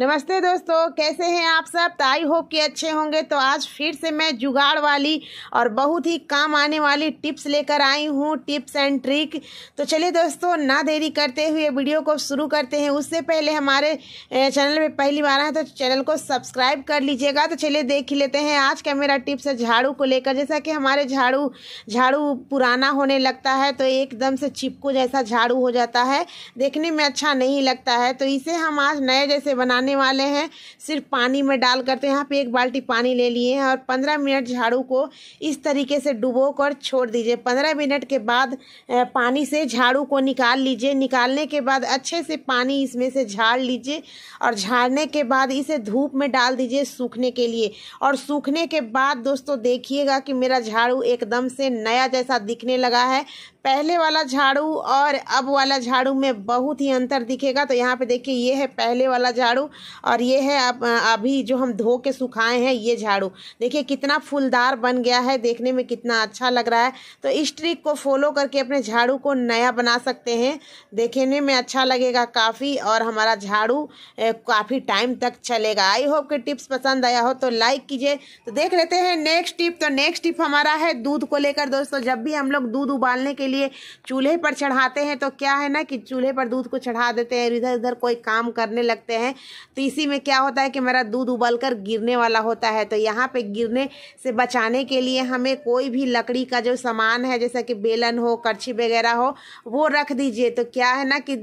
नमस्ते दोस्तों कैसे हैं आप सब तो आई होप कि अच्छे होंगे तो आज फिर से मैं जुगाड़ वाली और बहुत ही काम आने वाली टिप्स लेकर आई हूँ टिप्स एंड ट्रिक तो चलिए दोस्तों ना देरी करते हुए वीडियो को शुरू करते हैं उससे पहले हमारे चैनल में पहली बार है तो चैनल को सब्सक्राइब कर लीजिएगा तो चलिए देख ही लेते हैं आज का मेरा टिप्स है झाड़ू को लेकर जैसा कि हमारे झाड़ू झाड़ू पुराना होने लगता है तो एकदम से चिपकू जैसा झाड़ू हो जाता है देखने में अच्छा नहीं लगता है तो इसे हम आज नए जैसे बनाने करने वाले हैं सिर्फ पानी में डाल करते हैं यहाँ पे एक बाल्टी पानी ले लिए हैं और पंद्रह मिनट झाड़ू को इस तरीके से डुबो कर छोड़ दीजिए पंद्रह मिनट के बाद पानी से झाड़ू को निकाल लीजिए निकालने के बाद अच्छे से पानी इसमें से झाड़ लीजिए और झाड़ने के बाद इसे धूप में डाल दीजिए सूखने के लिए और सूखने के बाद दोस्तों देखिएगा कि मेरा झाड़ू एकदम से नया जैसा दिखने लगा है पहले वाला झाड़ू और अब वाला झाड़ू में बहुत ही अंतर दिखेगा तो यहाँ पे देखिए ये है पहले वाला झाड़ू और ये है अब अभी जो हम धो के सुखाए हैं ये झाड़ू देखिए कितना फुलदार बन गया है देखने में कितना अच्छा लग रहा है तो इस ट्रिक को फॉलो करके अपने झाड़ू को नया बना सकते हैं देखने में अच्छा लगेगा काफ़ी और हमारा झाड़ू काफ़ी टाइम तक चलेगा आई होप के टिप्स पसंद आया हो तो लाइक कीजिए तो देख लेते हैं नेक्स्ट टिप तो नेक्स्ट टिप हमारा है दूध को लेकर दोस्तों जब भी हम लोग दूध उबालने के लिए चूल्हे पर चढ़ाते हैं तो क्या है ना कि चूल्हे पर दूध को चढ़ा देते हैं इधर उधर कोई काम करने लगते हैं तो इसी में क्या होता है कि मेरा दूध उबल कर गिरने वाला होता है तो यहाँ पे गिरने से बचाने के लिए हमें कोई भी लकड़ी का जो सामान है जैसा कि बेलन हो करछी वगैरह हो वो रख दीजिए तो क्या है ना कि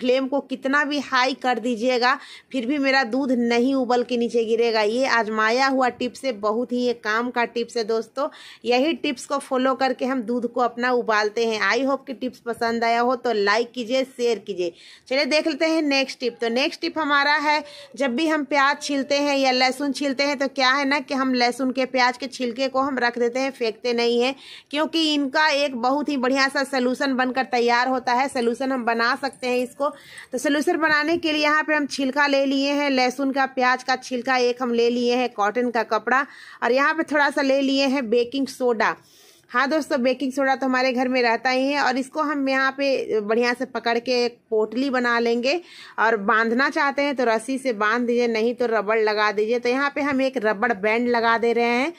फ्लेम को कितना भी हाई कर दीजिएगा फिर भी मेरा दूध नहीं उबल के नीचे गिरेगा ये आजमाया हुआ टिप्स है बहुत ही ये काम का टिप्स है दोस्तों यही टिप्स को फॉलो करके हम दूध को अपना उबालते हैं आई होप कि टिप्स पसंद आया हो तो लाइक कीजिए शेयर कीजिए चलिए देख लेते हैं नेक्स्ट टिप तो नेक्स्ट टिप हमारा है जब भी हम प्याज छीलते हैं या लहसुन छीलते हैं तो क्या है ना कि हम लहसुन के प्याज के छिलके को हम रख देते हैं फेंकते नहीं हैं क्योंकि इनका एक बहुत ही बढ़िया सा सलूसन बनकर तैयार होता है सलूसन हम बना सकते हैं इसको तो सलूसन बनाने के लिए यहाँ पर हम छिलका ले लिए हैं लहसुन का प्याज का छिलका एक हम ले लिए हैं कॉटन का कपड़ा और यहाँ पर थोड़ा सा ले लिए हैं बेकिंग सोडा हाँ दोस्तों बेकिंग सोडा तो हमारे घर में रहता ही है और इसको हम यहाँ पे बढ़िया से पकड़ के एक पोटली बना लेंगे और बांधना चाहते हैं तो रस्सी से बांध दीजिए नहीं तो रबड़ लगा दीजिए तो यहाँ पे हम एक रबड़ बैंड लगा दे रहे हैं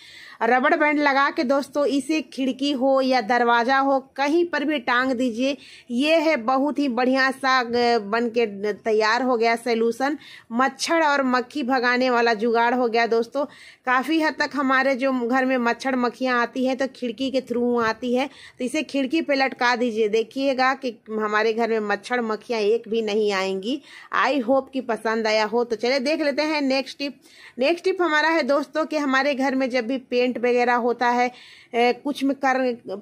रबड़ बैंड लगा के दोस्तों इसे खिड़की हो या दरवाज़ा हो कहीं पर भी टांग दीजिए ये है बहुत ही बढ़िया सा बन के तैयार हो गया सॉल्यूशन मच्छर और मक्खी भगाने वाला जुगाड़ हो गया दोस्तों काफ़ी हद तक हमारे जो घर में मच्छर मक्खियाँ आती हैं तो खिड़की के थ्रू आती है तो इसे खिड़की पर लटका दीजिए देखिएगा कि हमारे घर में मच्छर मक्खियाँ एक भी नहीं आएंगी आई होप कि पसंद आया हो तो चले देख लेते हैं नेक्स्ट टिप नेक्स्ट टिप हमारा है दोस्तों कि हमारे घर में जब भी पेंट पेंट वगैरह होता है कुछ में कर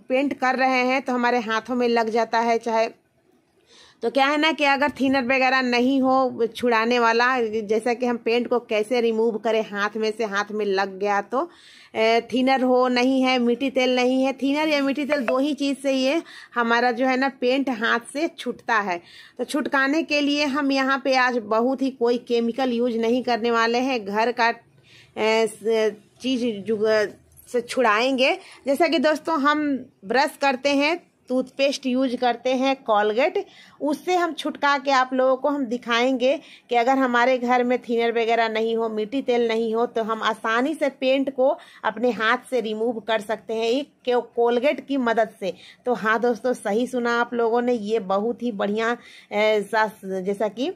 पेंट कर रहे हैं तो हमारे हाथों में लग जाता है चाहे तो क्या है ना कि अगर थिनर वगैरह नहीं हो छुड़ाने वाला जैसा कि हम पेंट को कैसे रिमूव करें हाथ में से हाथ में लग गया तो थिनर हो नहीं है मिट्टी तेल नहीं है थिनर या मिट्टी तेल दो ही चीज़ से ये हमारा जो है ना पेंट हाथ से छुटता है तो छुटकाने के लिए हम यहाँ पे आज बहुत ही कोई केमिकल यूज नहीं करने वाले हैं घर का चीज से छुड़ाएंगे जैसा कि दोस्तों हम ब्रश करते हैं टूथपेस्ट यूज करते हैं कॉलगेट उससे हम छुटका के आप लोगों को हम दिखाएंगे कि अगर हमारे घर में थिनर वगैरह नहीं हो मिट्टी तेल नहीं हो तो हम आसानी से पेंट को अपने हाथ से रिमूव कर सकते हैं एक कोलगेट की मदद से तो हाँ दोस्तों सही सुना आप लोगों ने ये बहुत ही बढ़िया जैसा कि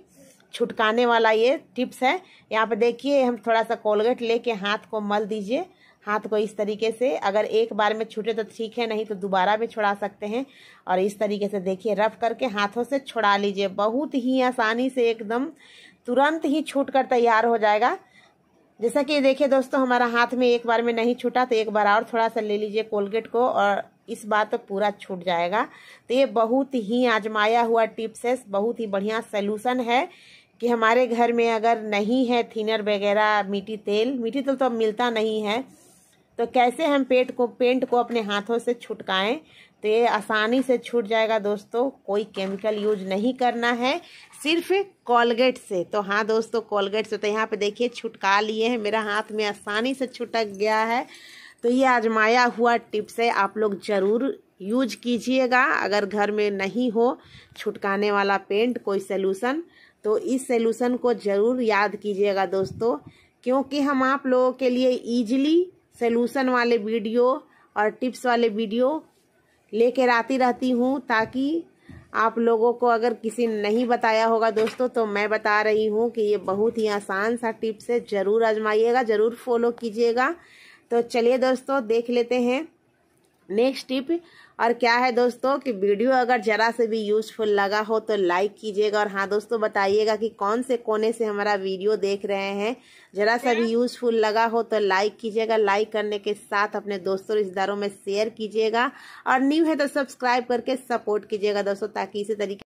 छुटकाने वाला ये टिप्स है यहाँ पर देखिए हम थोड़ा सा कोलगेट लेके हाथ को मल दीजिए हाथ को इस तरीके से अगर एक बार में छूटे तो ठीक है नहीं तो दोबारा भी छुड़ा सकते हैं और इस तरीके से देखिए रफ करके हाथों से छुड़ा लीजिए बहुत ही आसानी से एकदम तुरंत ही छूट कर तैयार हो जाएगा जैसा कि देखिए दोस्तों हमारा हाथ में एक बार में नहीं छूटा तो एक बार और थोड़ा सा ले लीजिए कोलगेट को और इस बार तो पूरा छूट जाएगा तो ये बहुत ही आजमाया हुआ टिप्स है बहुत ही बढ़िया सलूशन है कि हमारे घर में अगर नहीं है थिनर वगैरह मीठी तेल मीठी तेल तो अब मिलता नहीं है तो कैसे हम पेट को पेंट को अपने हाथों से छुटकाएं तो ये आसानी से छूट जाएगा दोस्तों कोई केमिकल यूज नहीं करना है सिर्फ कोलगेट से तो हाँ दोस्तों कोलगेट से तो यहाँ पे देखिए छुटका लिए हैं मेरा हाथ में आसानी से छुटक गया है तो ये आजमाया हुआ टिप्स है आप लोग ज़रूर यूज कीजिएगा अगर घर में नहीं हो छुटकाने वाला पेंट कोई सलूशन तो इस सोल्यूशन को ज़रूर याद कीजिएगा दोस्तों क्योंकि हम आप लोगों के लिए ईजिली सोल्यूशन वाले वीडियो और टिप्स वाले वीडियो लेकर आती रहती हूँ ताकि आप लोगों को अगर किसी ने नहीं बताया होगा दोस्तों तो मैं बता रही हूँ कि ये बहुत ही आसान सा टिप्स है ज़रूर आजमाइएगा ज़रूर फॉलो कीजिएगा तो चलिए दोस्तों देख लेते हैं नेक्स्ट टिप और क्या है दोस्तों कि वीडियो अगर ज़रा से भी यूज़फुल लगा हो तो लाइक कीजिएगा और हाँ दोस्तों बताइएगा कि कौन से कोने से हमारा वीडियो देख रहे हैं ज़रा सा भी यूज़फुल लगा हो तो लाइक कीजिएगा लाइक करने के साथ अपने दोस्तों रिश्तेदारों में शेयर कीजिएगा और न्यू है तो सब्सक्राइब करके सपोर्ट कीजिएगा दोस्तों ताकि इसी तरीके